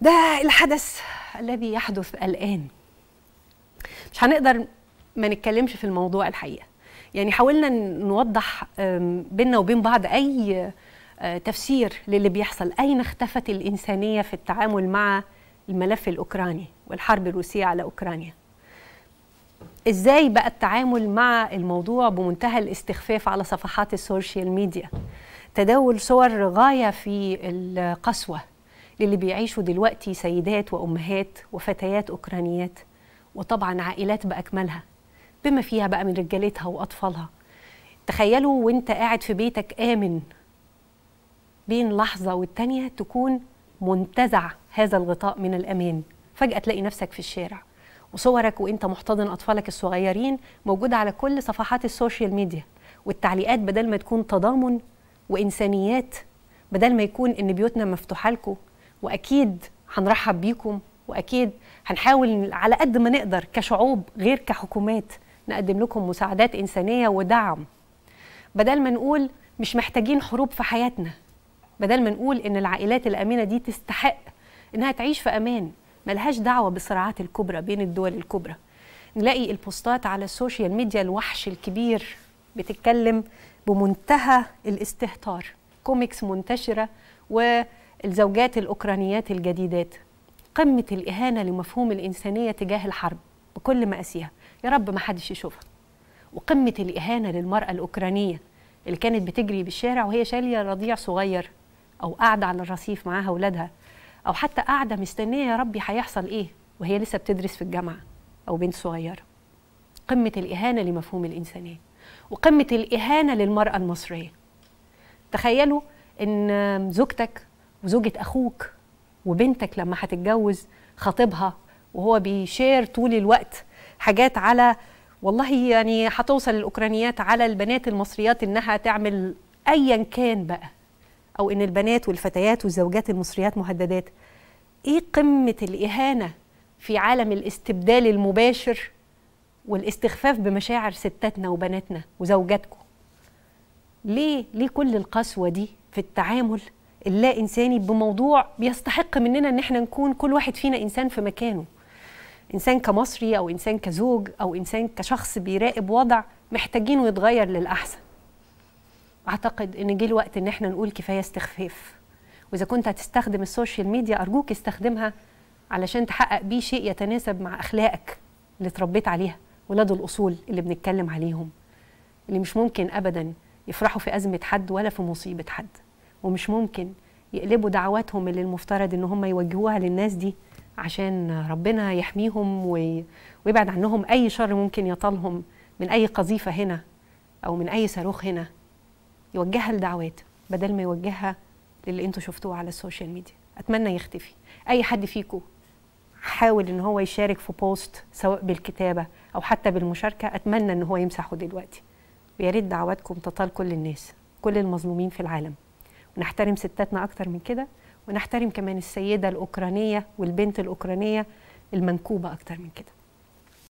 ده الحدث الذي يحدث الآن مش هنقدر ما نتكلمش في الموضوع الحقيقة يعني حاولنا نوضح بيننا وبين بعض أي آه، تفسير للي بيحصل أين اختفت الإنسانية في التعامل مع الملف الأوكراني والحرب الروسية على أوكرانيا إزاي بقى التعامل مع الموضوع بمنتهى الاستخفاف على صفحات السوشيال ميديا تداول صور غاية في القسوة للي بيعيشوا دلوقتي سيدات وأمهات وفتيات أوكرانيات وطبعا عائلات بأكملها بما فيها بقى من رجالتها وأطفالها تخيلوا وانت قاعد في بيتك آمن بين لحظة والتانية تكون منتزع هذا الغطاء من الأمان فجأة تلاقي نفسك في الشارع وصورك وانت محتضن أطفالك الصغيرين موجودة على كل صفحات السوشيال ميديا والتعليقات بدل ما تكون تضامن وإنسانيات بدل ما يكون إن بيوتنا مفتوحة لكم واكيد هنرحب بيكم واكيد هنحاول على قد ما نقدر كشعوب غير كحكومات نقدم لكم مساعدات انسانيه ودعم بدل ما نقول مش محتاجين حروب في حياتنا بدل ما نقول ان العائلات الامنه دي تستحق انها تعيش في امان ملهاش دعوه بالصراعات الكبرى بين الدول الكبرى نلاقي البوستات على السوشيال ميديا الوحش الكبير بتتكلم بمنتهى الاستهتار كوميكس منتشره و الزوجات الأوكرانيات الجديدات قمة الإهانة لمفهوم الإنسانية تجاه الحرب بكل مقاسيها يا رب ما حدش يشوفها وقمة الإهانة للمرأة الأوكرانية اللي كانت بتجري بالشارع وهي شالية رضيع صغير أو قاعدة على الرصيف معاها أولادها أو حتى قاعدة مستنية يا ربي هيحصل إيه وهي لسه بتدرس في الجامعة أو بنت صغيرة قمة الإهانة لمفهوم الإنسانية وقمة الإهانة للمرأة المصرية تخيلوا إن زوجتك وزوجة أخوك وبنتك لما هتتجوز خطيبها وهو بيشير طول الوقت حاجات على والله يعني هتوصل الأوكرانيات على البنات المصريات إنها تعمل أيا كان بقى أو إن البنات والفتيات والزوجات المصريات مهددات إيه قمة الإهانة في عالم الاستبدال المباشر والاستخفاف بمشاعر ستاتنا وبناتنا وزوجاتكم ليه ليه كل القسوه دي في التعامل اللا انساني بموضوع بيستحق مننا ان احنا نكون كل واحد فينا انسان في مكانه انسان كمصري او انسان كزوج او انسان كشخص بيراقب وضع محتاجينه يتغير للاحسن اعتقد ان جه الوقت ان احنا نقول كفايه استخفاف واذا كنت هتستخدم السوشيال ميديا ارجوك استخدمها علشان تحقق بيه شيء يتناسب مع اخلاقك اللي اتربيت عليها ولاد الاصول اللي بنتكلم عليهم اللي مش ممكن ابدا يفرحوا في ازمه حد ولا في مصيبه حد ومش ممكن يقلبوا دعواتهم اللي المفترض ان هم يوجهوها للناس دي عشان ربنا يحميهم ويبعد عنهم اي شر ممكن يطالهم من اي قذيفه هنا او من اي صاروخ هنا يوجهها لدعوات بدل ما يوجهها للي انتوا شفتوه على السوشيال ميديا اتمنى يختفي اي حد فيكم حاول ان هو يشارك في بوست سواء بالكتابه او حتى بالمشاركه اتمنى ان هو يمسحه دلوقتي ويا ريت دعواتكم تطال كل الناس كل المظلومين في العالم نحترم ستاتنا اكتر من كده ونحترم كمان السيده الاوكرانيه والبنت الاوكرانيه المنكوبه اكتر من كده